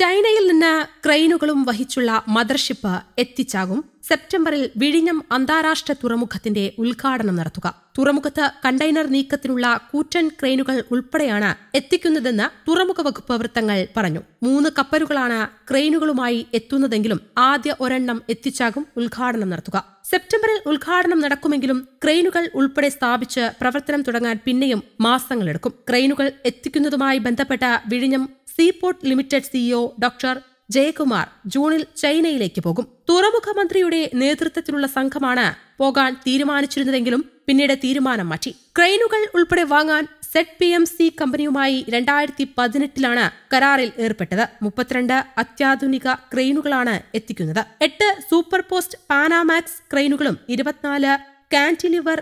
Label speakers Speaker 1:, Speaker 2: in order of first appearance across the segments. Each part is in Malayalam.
Speaker 1: ചൈനയിൽ നിന്ന് ക്രെയിനുകളും വഹിച്ചുള്ള മദർഷിപ്പ് എത്തിച്ചാകും സെപ്റ്റംബറിൽ വിഴിഞ്ഞം അന്താരാഷ്ട്ര തുറമുഖത്തിന്റെ ഉദ്ഘാടനം നടത്തുക തുറമുഖത്ത് കണ്ടെയ്നർ നീക്കത്തിനുള്ള കൂറ്റൻ ക്രെയിനുകൾ ഉൾപ്പെടെയാണ് എത്തിക്കുന്നതെന്ന് തുറമുഖ വകുപ്പ് വൃത്തങ്ങൾ പറഞ്ഞു മൂന്ന് കപ്പലുകളാണ് ക്രെയിനുകളുമായി എത്തുന്നതെങ്കിലും ആദ്യ ഒരെണ്ണം എത്തിച്ചാകും ഉദ്ഘാടനം നടത്തുക സെപ്റ്റംബറിൽ ഉദ്ഘാടനം നടക്കുമെങ്കിലും ക്രെയിനുകൾ ഉൾപ്പെടെ സ്ഥാപിച്ച് പ്രവർത്തനം തുടങ്ങാൻ പിന്നെയും മാസങ്ങളെടുക്കും ക്രെയിനുകൾ എത്തിക്കുന്നതുമായി ബന്ധപ്പെട്ട വിഴിഞ്ഞം seaport limited CEO doctor Jayakumar ജൂണിൽ ചൈനയിലേക്ക് പോകും തുറമുഖ മന്ത്രിയുടെ നേതൃത്വത്തിലുള്ള സംഘമാണ് പോകാൻ തീരുമാനിച്ചിരുന്നതെങ്കിലും പിന്നീട് തീരുമാനം മാറ്റി ക്രെയിനുകൾ ഉൾപ്പെടെ വാങ്ങാൻ സെറ്റ് പി എം സി കമ്പനിയുമായി രണ്ടായിരത്തി പതിനെട്ടിലാണ് കരാറിൽ ഏർപ്പെട്ടത് മുപ്പത്തിരണ്ട് അത്യാധുനിക ക്രെയിനുകളാണ് എത്തിക്കുന്നത് എട്ട് സൂപ്പർ പോസ്റ്റ് പാനാമാക്സ് ക്രെയിനുകളും ഇരുപത്തിനാല് കാന്റിലിവർ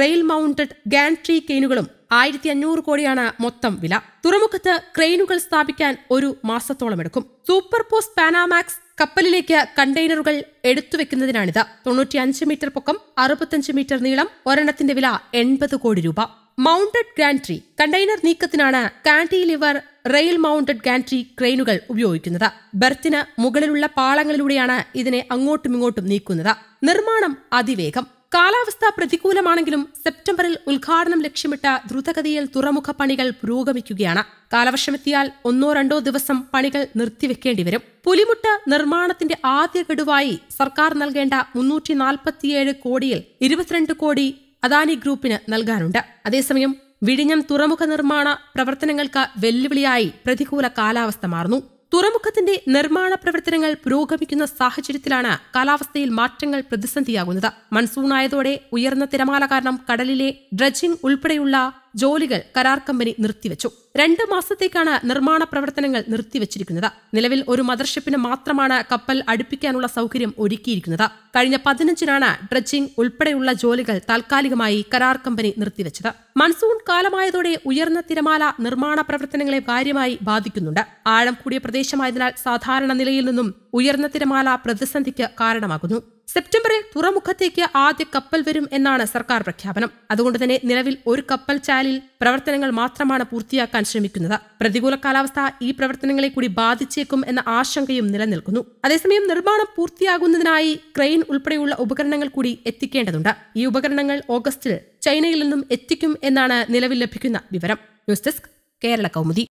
Speaker 1: റെയിൽ മൗണ്ടഡ് ഗാൻട്രി കെയിനുകളും ആയിരത്തി അഞ്ഞൂറ് കോടിയാണ് മൊത്തം വില തുറമുഖത്ത് ക്രെയിനുകൾ സ്ഥാപിക്കാൻ ഒരു മാസത്തോളം എടുക്കും സൂപ്പർ പോസ്റ്റ് പാനാമാക്സ് കപ്പലിലേക്ക് കണ്ടെയ്നറുകൾ എടുത്തുവെക്കുന്നതിനാണിത് തൊണ്ണൂറ്റിയഞ്ച് മീറ്റർ പൊക്കം അറുപത്തഞ്ച് മീറ്റർ നീളം ഒരെണ്ണത്തിന്റെ വില എൺപത് കോടി രൂപ മൗണ്ടഡ് ഗാൻട്രി കണ്ടെയ്നർ നീക്കത്തിനാണ് കാന്റിലിവർ റെയിൽ മൗണ്ടഡ് ഗാൻട്രി ക്രെയിനുകൾ ഉപയോഗിക്കുന്നത് ബെർത്തിന് മുകളിലുള്ള പാളങ്ങളിലൂടെയാണ് ഇതിനെ അങ്ങോട്ടും ഇങ്ങോട്ടും നീക്കുന്നത് നിർമ്മാണം അതിവേഗം കാലാവസ്ഥ പ്രതികൂലമാണെങ്കിലും സെപ്റ്റംബറിൽ ഉദ്ഘാടനം ലക്ഷ്യമിട്ട ദ്രുതഗതിയിൽ തുറമുഖ പണികൾ പുരോഗമിക്കുകയാണ് കാലവർഷമെത്തിയാൽ ഒന്നോ രണ്ടോ ദിവസം പണികൾ നിർത്തിവെക്കേണ്ടി വരും പുലിമുട്ട് നിർമ്മാണത്തിന്റെ ആദ്യ ഗഡുവായി സർക്കാർ നൽകേണ്ട മുന്നൂറ്റി നാൽപ്പത്തിയേഴ് കോടിയിൽ ഇരുപത്തിരണ്ട് കോടി അദാനി ഗ്രൂപ്പിന് നൽകാനുണ്ട് അതേസമയം വിഴിഞ്ഞം തുറമുഖ നിർമ്മാണ പ്രവർത്തനങ്ങൾക്ക് വെല്ലുവിളിയായി പ്രതികൂല കാലാവസ്ഥ മാറുന്നു തുറമുഖത്തിന്റെ നിർമ്മാണ പ്രവർത്തനങ്ങൾ പുരോഗമിക്കുന്ന സാഹചര്യത്തിലാണ് കാലാവസ്ഥയിൽ മാറ്റങ്ങൾ പ്രതിസന്ധിയാകുന്നത് മൺസൂണായതോടെ ഉയർന്ന തിരമാല കാരണം കടലിലെ ഡ്രജിംഗ് ഉൾപ്പെടെയുള്ള ജോലികൾ കരാർ കമ്പനി നിർത്തിവച്ചു രണ്ട് മാസത്തേക്കാണ് നിർമ്മാണ പ്രവർത്തനങ്ങൾ നിർത്തിവച്ചിരിക്കുന്നത് നിലവിൽ ഒരു മദർഷിപ്പിന് മാത്രമാണ് കപ്പൽ അടുപ്പിക്കാനുള്ള സൗകര്യം ഒരുക്കിയിരിക്കുന്നത് കഴിഞ്ഞ പതിനഞ്ചിനാണ് ഡ്രഡ്ജിംഗ് ഉൾപ്പെടെയുള്ള ജോലികൾ താൽക്കാലികമായി കരാർ കമ്പനി നിർത്തിവച്ചത് മൺസൂൺ കാലമായതോടെ ഉയർന്ന തിരമാല നിർമ്മാണ പ്രവർത്തനങ്ങളെ കാര്യമായി ബാധിക്കുന്നുണ്ട് ആഴം കൂടിയ പ്രദേശമായതിനാൽ സാധാരണ നിലയിൽ നിന്നും ഉയർന്ന തിരമാല പ്രതിസന്ധിക്ക് കാരണമാകുന്നു സെപ്റ്റംബറിൽ തുറമുഖത്തേക്ക് ആദ്യ കപ്പൽ വരും എന്നാണ് സർക്കാർ പ്രഖ്യാപനം അതുകൊണ്ട് തന്നെ നിലവിൽ ഒരു കപ്പൽ ചാലിൽ പ്രവർത്തനങ്ങൾ മാത്രമാണ് പൂർത്തിയാക്കാൻ ശ്രമിക്കുന്നത് പ്രതികൂല കാലാവസ്ഥ ഈ പ്രവർത്തനങ്ങളെ കൂടി ബാധിച്ചേക്കും എന്ന ആശങ്കയും നിലനിൽക്കുന്നു അതേസമയം നിർമ്മാണം പൂർത്തിയാകുന്നതിനായി ക്രെയിൻ ഉൾപ്പെടെയുള്ള ഉപകരണങ്ങൾ കൂടി എത്തിക്കേണ്ടതുണ്ട് ഈ ഉപകരണങ്ങൾ ഓഗസ്റ്റിൽ ചൈനയിൽ നിന്നും എത്തിക്കും എന്നാണ് നിലവിൽ ലഭിക്കുന്ന വിവരം ന്യൂസ് ഡെസ്ക് കേരള കൗമുദി